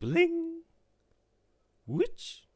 Bling. Witch.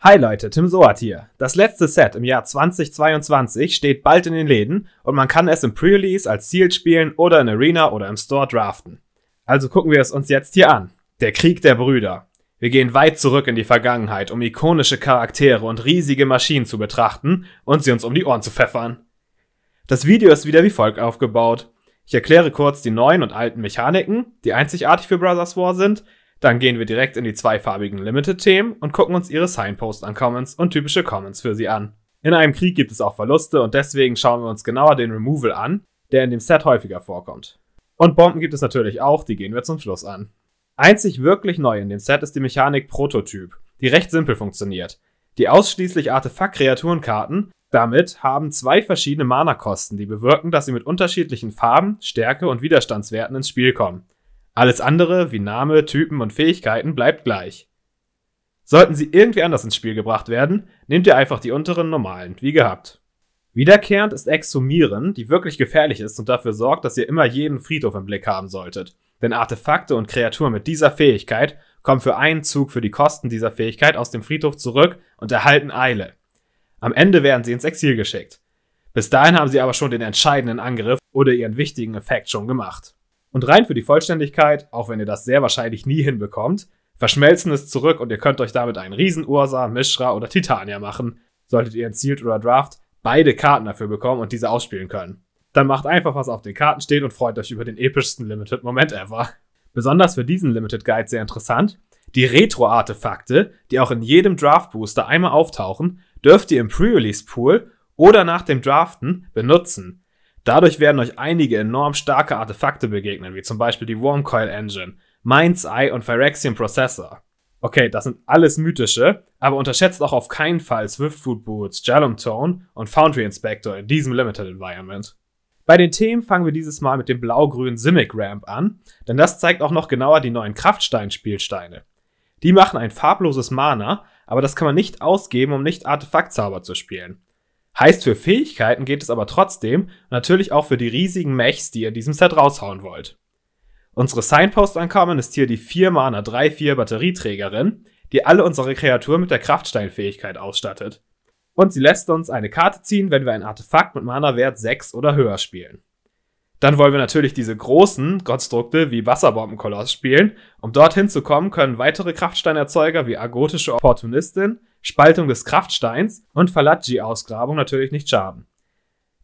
Hi Leute, Tim Soat hier. Das letzte Set im Jahr 2022 steht bald in den Läden und man kann es im Pre-Release als Sealed spielen oder in Arena oder im Store draften. Also gucken wir es uns jetzt hier an. Der Krieg der Brüder. Wir gehen weit zurück in die Vergangenheit, um ikonische Charaktere und riesige Maschinen zu betrachten und sie uns um die Ohren zu pfeffern. Das Video ist wieder wie folgt aufgebaut. Ich erkläre kurz die neuen und alten Mechaniken, die einzigartig für Brothers War sind, dann gehen wir direkt in die zweifarbigen Limited-Themen und gucken uns ihre Signpost-Uncommons und typische Comments für sie an. In einem Krieg gibt es auch Verluste und deswegen schauen wir uns genauer den Removal an, der in dem Set häufiger vorkommt. Und Bomben gibt es natürlich auch, die gehen wir zum Schluss an. Einzig wirklich neu in dem Set ist die Mechanik Prototyp, die recht simpel funktioniert, die ausschließlich Artefakt-Kreaturenkarten damit haben zwei verschiedene Mana-Kosten, die bewirken, dass sie mit unterschiedlichen Farben, Stärke und Widerstandswerten ins Spiel kommen. Alles andere, wie Name, Typen und Fähigkeiten, bleibt gleich. Sollten sie irgendwie anders ins Spiel gebracht werden, nehmt ihr einfach die unteren normalen, wie gehabt. Wiederkehrend ist Exhumieren, die wirklich gefährlich ist und dafür sorgt, dass ihr immer jeden Friedhof im Blick haben solltet. Denn Artefakte und Kreaturen mit dieser Fähigkeit kommen für einen Zug für die Kosten dieser Fähigkeit aus dem Friedhof zurück und erhalten Eile. Am Ende werden sie ins Exil geschickt. Bis dahin haben sie aber schon den entscheidenden Angriff oder ihren wichtigen Effekt schon gemacht. Und rein für die Vollständigkeit, auch wenn ihr das sehr wahrscheinlich nie hinbekommt, verschmelzen es zurück und ihr könnt euch damit einen Riesenursa, Mishra oder Titania machen, solltet ihr in Sealed oder Draft beide Karten dafür bekommen und diese ausspielen können. Dann macht einfach, was auf den Karten steht und freut euch über den epischsten Limited-Moment ever. Besonders für diesen Limited Guide sehr interessant, die Retro-Artefakte, die auch in jedem Draft-Booster einmal auftauchen dürft ihr im Pre-Release-Pool oder nach dem Draften benutzen. Dadurch werden euch einige enorm starke Artefakte begegnen, wie zum Beispiel die Wormcoil Engine, Mind's Eye und Phyrexian Processor. Okay, das sind alles mythische, aber unterschätzt auch auf keinen Fall Swift Food Boots, Jalum Tone und Foundry Inspector in diesem Limited Environment. Bei den Themen fangen wir dieses Mal mit dem blau-grünen Simic Ramp an, denn das zeigt auch noch genauer die neuen Kraftstein-Spielsteine. Die machen ein farbloses Mana, aber das kann man nicht ausgeben, um nicht Artefaktzauber zu spielen. Heißt, für Fähigkeiten geht es aber trotzdem, natürlich auch für die riesigen Mechs, die ihr in diesem Set raushauen wollt. Unsere Signpost-Ankommen ist hier die 4 Mana 3-4 Batterieträgerin, die alle unsere Kreaturen mit der Kraftsteinfähigkeit ausstattet. Und sie lässt uns eine Karte ziehen, wenn wir ein Artefakt mit Mana-Wert 6 oder höher spielen. Dann wollen wir natürlich diese großen Konstrukte wie Wasserbombenkoloss spielen. Um dorthin zu kommen, können weitere Kraftsteinerzeuger wie Agotische Opportunistin, Spaltung des Kraftsteins und Falaji-Ausgrabung natürlich nicht schaden.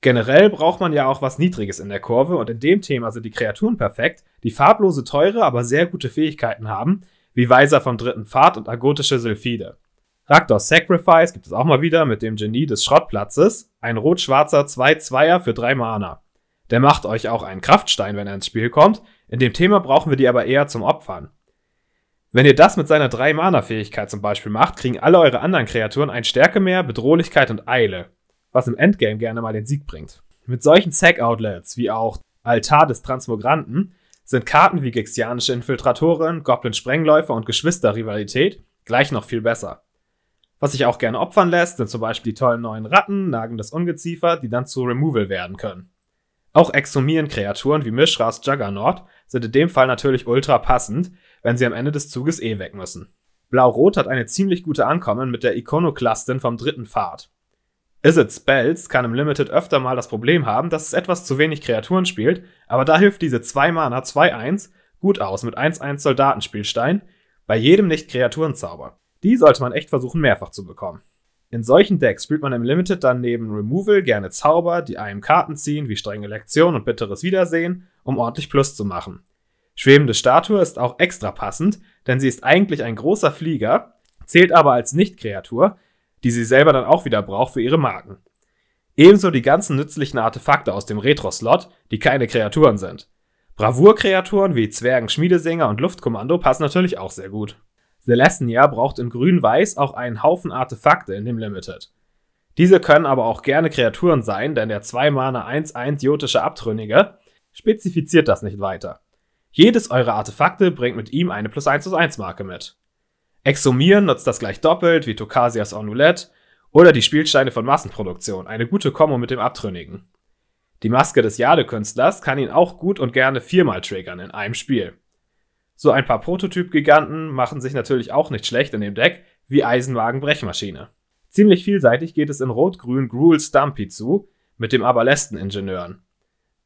Generell braucht man ja auch was Niedriges in der Kurve und in dem Thema sind die Kreaturen perfekt, die farblose teure, aber sehr gute Fähigkeiten haben, wie Weiser vom dritten Pfad und Agotische Sylphide. Raktos Sacrifice gibt es auch mal wieder mit dem Genie des Schrottplatzes, ein rot-schwarzer 2-2er für drei Mana. Der macht euch auch einen Kraftstein, wenn er ins Spiel kommt. In dem Thema brauchen wir die aber eher zum Opfern. Wenn ihr das mit seiner 3-Mana-Fähigkeit zum Beispiel macht, kriegen alle eure anderen Kreaturen ein Stärke mehr, Bedrohlichkeit und Eile, was im Endgame gerne mal den Sieg bringt. Mit solchen Sack-Outlets, wie auch Altar des Transmogranten, sind Karten wie Gexianische Infiltratoren, Goblin-Sprengläufer und Geschwister-Rivalität gleich noch viel besser. Was sich auch gerne opfern lässt, sind zum Beispiel die tollen neuen Ratten, nagendes Ungeziefer, die dann zu Removal werden können. Auch Exhumieren-Kreaturen wie Mishras Juggernaut sind in dem Fall natürlich ultra passend, wenn sie am Ende des Zuges eh weg müssen. Blau-Rot hat eine ziemlich gute Ankommen mit der Ikonoklastin vom dritten Pfad. Is It Spells kann im Limited öfter mal das Problem haben, dass es etwas zu wenig Kreaturen spielt, aber da hilft diese 2 Mana 2-1 gut aus mit 1-1 Soldatenspielstein bei jedem Nicht-Kreaturenzauber. Die sollte man echt versuchen mehrfach zu bekommen. In solchen Decks spielt man im Limited dann neben Removal gerne Zauber, die einem Karten ziehen, wie strenge Lektion und bitteres Wiedersehen, um ordentlich Plus zu machen. Schwebende Statue ist auch extra passend, denn sie ist eigentlich ein großer Flieger, zählt aber als Nicht-Kreatur, die sie selber dann auch wieder braucht für ihre Marken. Ebenso die ganzen nützlichen Artefakte aus dem Retro-Slot, die keine Kreaturen sind. Bravour-Kreaturen wie Zwergen, Schmiedesinger und Luftkommando passen natürlich auch sehr gut. The Celestia braucht in Grün-Weiß auch einen Haufen Artefakte in dem Limited. Diese können aber auch gerne Kreaturen sein, denn der 2-Mana 1-1 jotische Abtrünnige spezifiziert das nicht weiter. Jedes eurer Artefakte bringt mit ihm eine plus 1 plus 1 Marke mit. Exhumieren nutzt das gleich doppelt, wie Tokasias Ornulett oder die Spielsteine von Massenproduktion, eine gute Kombo mit dem Abtrünnigen. Die Maske des Jade-Künstlers kann ihn auch gut und gerne viermal triggern in einem Spiel. So ein paar Prototyp-Giganten machen sich natürlich auch nicht schlecht in dem Deck, wie Eisenwagen-Brechmaschine. Ziemlich vielseitig geht es in Rot-Grün Gruel Stumpy zu, mit dem aberlesten ingenieuren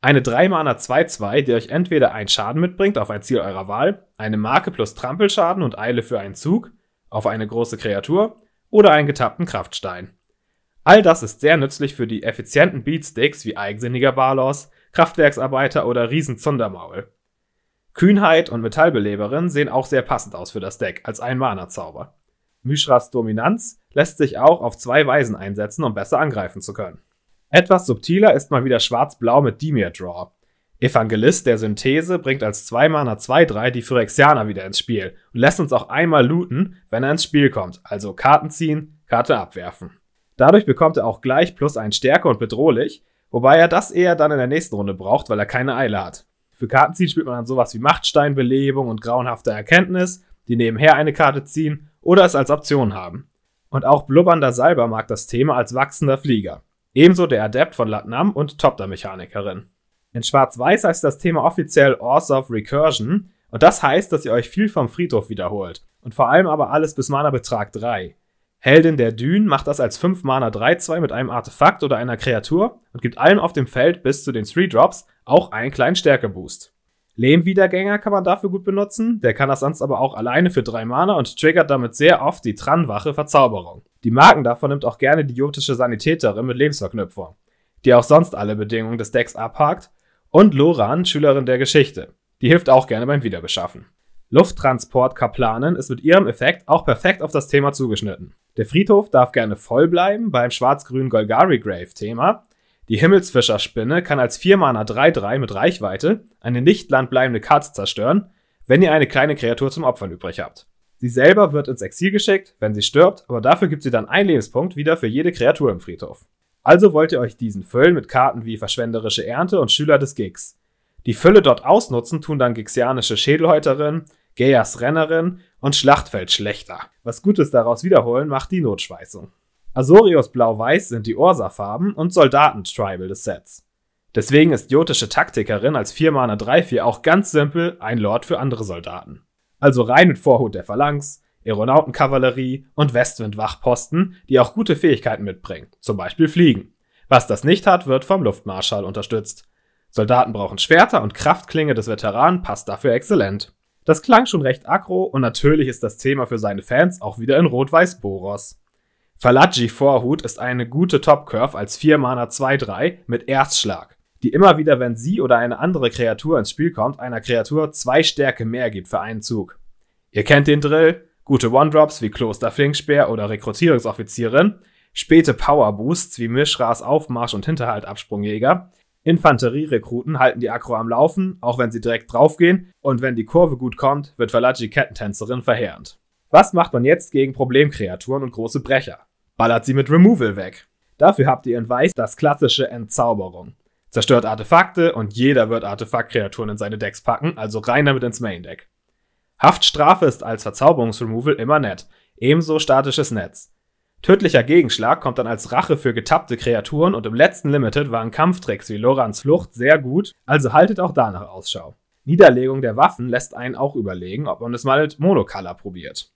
Eine 3-Mana 2-2, die euch entweder einen Schaden mitbringt auf ein Ziel eurer Wahl, eine Marke plus Trampelschaden und Eile für einen Zug, auf eine große Kreatur oder einen getappten Kraftstein. All das ist sehr nützlich für die effizienten Beatsticks wie eigensinniger Barlos, Kraftwerksarbeiter oder Riesenzundermaul. Kühnheit und Metallbeleberin sehen auch sehr passend aus für das Deck als Ein-Mana-Zauber. Mishras Dominanz lässt sich auch auf zwei Weisen einsetzen, um besser angreifen zu können. Etwas subtiler ist mal wieder Schwarz-Blau mit Dimir Draw. Evangelist der Synthese bringt als 2-Mana 2-3 die Phyrexianer wieder ins Spiel und lässt uns auch einmal looten, wenn er ins Spiel kommt, also Karten ziehen, Karte abwerfen. Dadurch bekommt er auch gleich plus 1 Stärke und bedrohlich, wobei er das eher dann in der nächsten Runde braucht, weil er keine Eile hat. Für Kartenziehen spielt man dann sowas wie Machtsteinbelebung und grauenhafte Erkenntnis, die nebenher eine Karte ziehen oder es als Option haben. Und auch blubbernder Salber mag das Thema als wachsender Flieger. Ebenso der Adept von Latnam und Topter-Mechanikerin. In Schwarz-Weiß heißt das Thema offiziell Ors of Recursion und das heißt, dass ihr euch viel vom Friedhof wiederholt und vor allem aber alles bis Mana-Betrag 3. Heldin der Dün macht das als 5 Mana 3-2 mit einem Artefakt oder einer Kreatur und gibt allem auf dem Feld bis zu den 3 Drops auch einen kleinen Stärkeboost. Lehmwiedergänger kann man dafür gut benutzen, der kann das sonst aber auch alleine für 3 Mana und triggert damit sehr oft die Tranwache Verzauberung. Die Marken davon nimmt auch gerne die jotische Sanitäterin mit Lebensverknüpfung, die auch sonst alle Bedingungen des Decks abhakt, und Loran, Schülerin der Geschichte. Die hilft auch gerne beim Wiederbeschaffen. Lufttransport Kaplanen ist mit ihrem Effekt auch perfekt auf das Thema zugeschnitten. Der Friedhof darf gerne voll bleiben beim schwarz-grünen Golgari Grave Thema. Die Himmelsfischerspinne kann als 4 Mana 3-3 mit Reichweite eine nicht landbleibende Karte zerstören, wenn ihr eine kleine Kreatur zum Opfern übrig habt. Sie selber wird ins Exil geschickt, wenn sie stirbt, aber dafür gibt sie dann einen Lebenspunkt wieder für jede Kreatur im Friedhof. Also wollt ihr euch diesen füllen mit Karten wie Verschwenderische Ernte und Schüler des Gigs. Die Fülle dort ausnutzen tun dann gixianische Schädelhäuterinnen Gaias Rennerin und Schlachtfeld schlechter. Was Gutes daraus wiederholen macht die Notschweißung. Azorius Blau-Weiß sind die ursa farben und Soldaten-Tribal des Sets. Deswegen ist jotische Taktikerin als 4-Mana 3-4 auch ganz simpel ein Lord für andere Soldaten. Also rein mit Vorhut der Phalanx, Aeronautenkavallerie und Westwind-Wachposten, die auch gute Fähigkeiten mitbringen, zum Beispiel Fliegen. Was das nicht hat, wird vom Luftmarschall unterstützt. Soldaten brauchen Schwerter und Kraftklinge des Veteranen passt dafür exzellent. Das klang schon recht aggro und natürlich ist das Thema für seine Fans auch wieder in Rot-Weiß Boros. Falaji Vorhut ist eine gute Top-Curve als 4 Mana 2-3 mit Erstschlag, die immer wieder, wenn sie oder eine andere Kreatur ins Spiel kommt, einer Kreatur 2 Stärke mehr gibt für einen Zug. Ihr kennt den Drill, gute One-Drops wie Kloster Flingspeer oder Rekrutierungsoffizierin, späte Power-Boosts wie Mishras Aufmarsch und Hinterhaltabsprungjäger, Infanterierekruten halten die Akro am Laufen, auch wenn sie direkt draufgehen, und wenn die Kurve gut kommt, wird Valachi Kettentänzerin verheerend. Was macht man jetzt gegen Problemkreaturen und große Brecher? Ballert sie mit Removal weg. Dafür habt ihr in Weiß das klassische Entzauberung. Zerstört Artefakte und jeder wird Artefaktkreaturen in seine Decks packen, also rein damit ins Main Deck. Haftstrafe ist als Verzauberungsremoval immer nett, ebenso statisches Netz. Tödlicher Gegenschlag kommt dann als Rache für getappte Kreaturen und im letzten Limited waren Kampftricks wie Lorans Flucht sehr gut, also haltet auch danach Ausschau. Niederlegung der Waffen lässt einen auch überlegen, ob man es mal mit Monocolor probiert.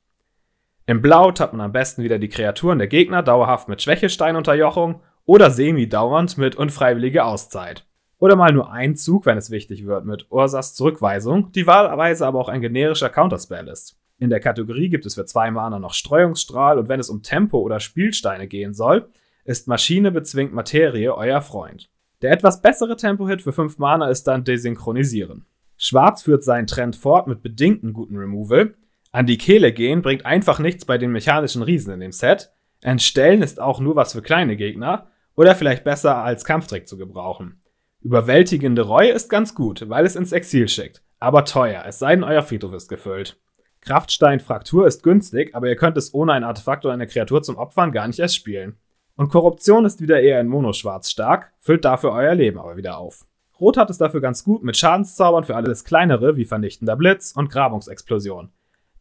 Im Blau tappt man am besten wieder die Kreaturen der Gegner dauerhaft mit Schwächesteinunterjochung oder semi-dauernd mit unfreiwillige Auszeit. Oder mal nur ein Zug, wenn es wichtig wird, mit Ursas Zurückweisung, die wahlweise aber auch ein generischer Counterspell ist. In der Kategorie gibt es für zwei Mana noch Streuungsstrahl und wenn es um Tempo oder Spielsteine gehen soll, ist Maschine bezwingt Materie euer Freund. Der etwas bessere Tempo-Hit für 5 Mana ist dann Desynchronisieren. Schwarz führt seinen Trend fort mit bedingten guten Removal. An die Kehle gehen bringt einfach nichts bei den mechanischen Riesen in dem Set. Entstellen ist auch nur was für kleine Gegner oder vielleicht besser als Kampftrick zu gebrauchen. Überwältigende Reue ist ganz gut, weil es ins Exil schickt, aber teuer, es sei denn, euer Friedhof ist gefüllt. Kraftsteinfraktur ist günstig, aber ihr könnt es ohne ein Artefakt oder eine Kreatur zum Opfern gar nicht erst spielen. Und Korruption ist wieder eher in Monoschwarz stark, füllt dafür euer Leben aber wieder auf. Rot hat es dafür ganz gut mit Schadenszaubern für alles kleinere wie vernichtender Blitz und Grabungsexplosion.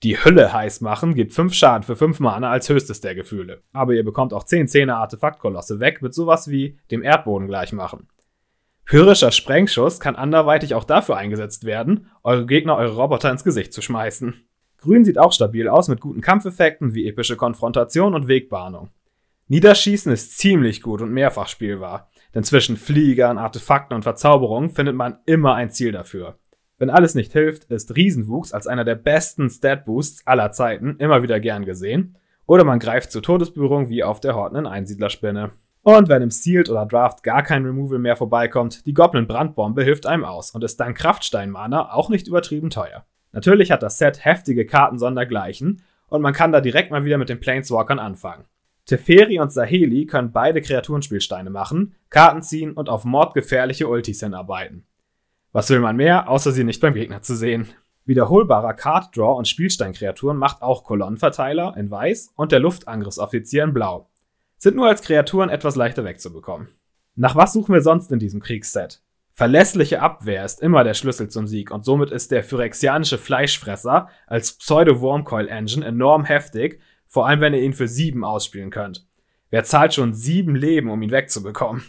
Die Hülle heiß machen gibt 5 Schaden für 5 Mana als höchstes der Gefühle. Aber ihr bekommt auch 10 Zähne Artefaktkolosse weg mit sowas wie dem Erdboden gleich machen. Pyrischer Sprengschuss kann anderweitig auch dafür eingesetzt werden, eure Gegner eure Roboter ins Gesicht zu schmeißen. Grün sieht auch stabil aus mit guten Kampfeffekten wie epische Konfrontation und Wegbahnung. Niederschießen ist ziemlich gut und mehrfach spielbar, denn zwischen Fliegern, Artefakten und Verzauberungen findet man immer ein Ziel dafür. Wenn alles nicht hilft, ist Riesenwuchs als einer der besten Stat-Boosts aller Zeiten immer wieder gern gesehen, oder man greift zur Todesberührung wie auf der hortenden Einsiedlerspinne. Und wenn im Sealed oder Draft gar kein Removal mehr vorbeikommt, die Goblin Brandbombe hilft einem aus und ist dank Kraftstein-Mana auch nicht übertrieben teuer. Natürlich hat das Set heftige Karten sondergleichen und man kann da direkt mal wieder mit den Planeswalkern anfangen. Teferi und Saheli können beide Kreaturenspielsteine machen, Karten ziehen und auf mordgefährliche Ultis hinarbeiten. Was will man mehr, außer sie nicht beim Gegner zu sehen? Wiederholbarer Card Draw und Spielsteinkreaturen macht auch Kolonnenverteiler in weiß und der Luftangriffsoffizier in blau. Sind nur als Kreaturen etwas leichter wegzubekommen. Nach was suchen wir sonst in diesem Kriegsset? Verlässliche Abwehr ist immer der Schlüssel zum Sieg und somit ist der phyrexianische Fleischfresser als Pseudo-Wormcoil-Engine enorm heftig, vor allem wenn ihr ihn für sieben ausspielen könnt. Wer zahlt schon sieben Leben, um ihn wegzubekommen?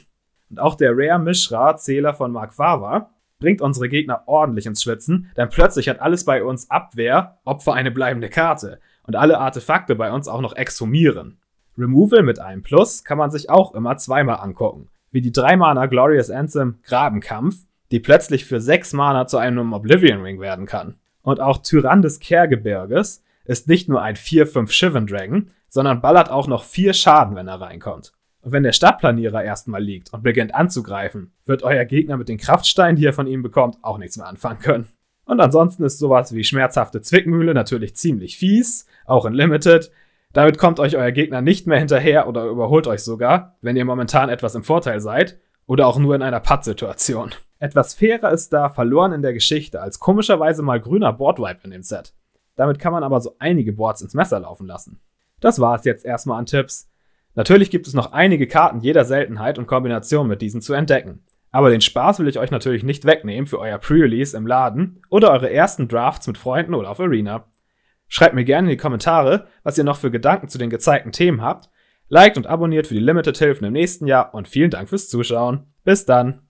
Und auch der Rare Mishra, Zähler von Mark Fava bringt unsere Gegner ordentlich ins Schwitzen, denn plötzlich hat alles bei uns Abwehr, Opfer eine bleibende Karte und alle Artefakte bei uns auch noch exhumieren. Removal mit einem Plus kann man sich auch immer zweimal angucken wie die 3 Mana Glorious Anthem Grabenkampf, die plötzlich für 6 Mana zu einem Oblivion Ring werden kann. Und auch Tyrann des Kehrgebirges ist nicht nur ein 4-5 Shivan Dragon, sondern ballert auch noch 4 Schaden, wenn er reinkommt. Und wenn der Stadtplanierer erstmal liegt und beginnt anzugreifen, wird euer Gegner mit den Kraftsteinen, die er von ihm bekommt, auch nichts mehr anfangen können. Und ansonsten ist sowas wie schmerzhafte Zwickmühle natürlich ziemlich fies, auch in Limited, damit kommt euch euer Gegner nicht mehr hinterher oder überholt euch sogar, wenn ihr momentan etwas im Vorteil seid oder auch nur in einer Putt-Situation. Etwas fairer ist da verloren in der Geschichte als komischerweise mal grüner Boardwipe in dem Set. Damit kann man aber so einige Boards ins Messer laufen lassen. Das war es jetzt erstmal an Tipps. Natürlich gibt es noch einige Karten jeder Seltenheit und Kombination mit diesen zu entdecken. Aber den Spaß will ich euch natürlich nicht wegnehmen für euer Pre-Release im Laden oder eure ersten Drafts mit Freunden oder auf Arena. Schreibt mir gerne in die Kommentare, was ihr noch für Gedanken zu den gezeigten Themen habt. Liked und abonniert für die Limited-Hilfen im nächsten Jahr und vielen Dank fürs Zuschauen. Bis dann!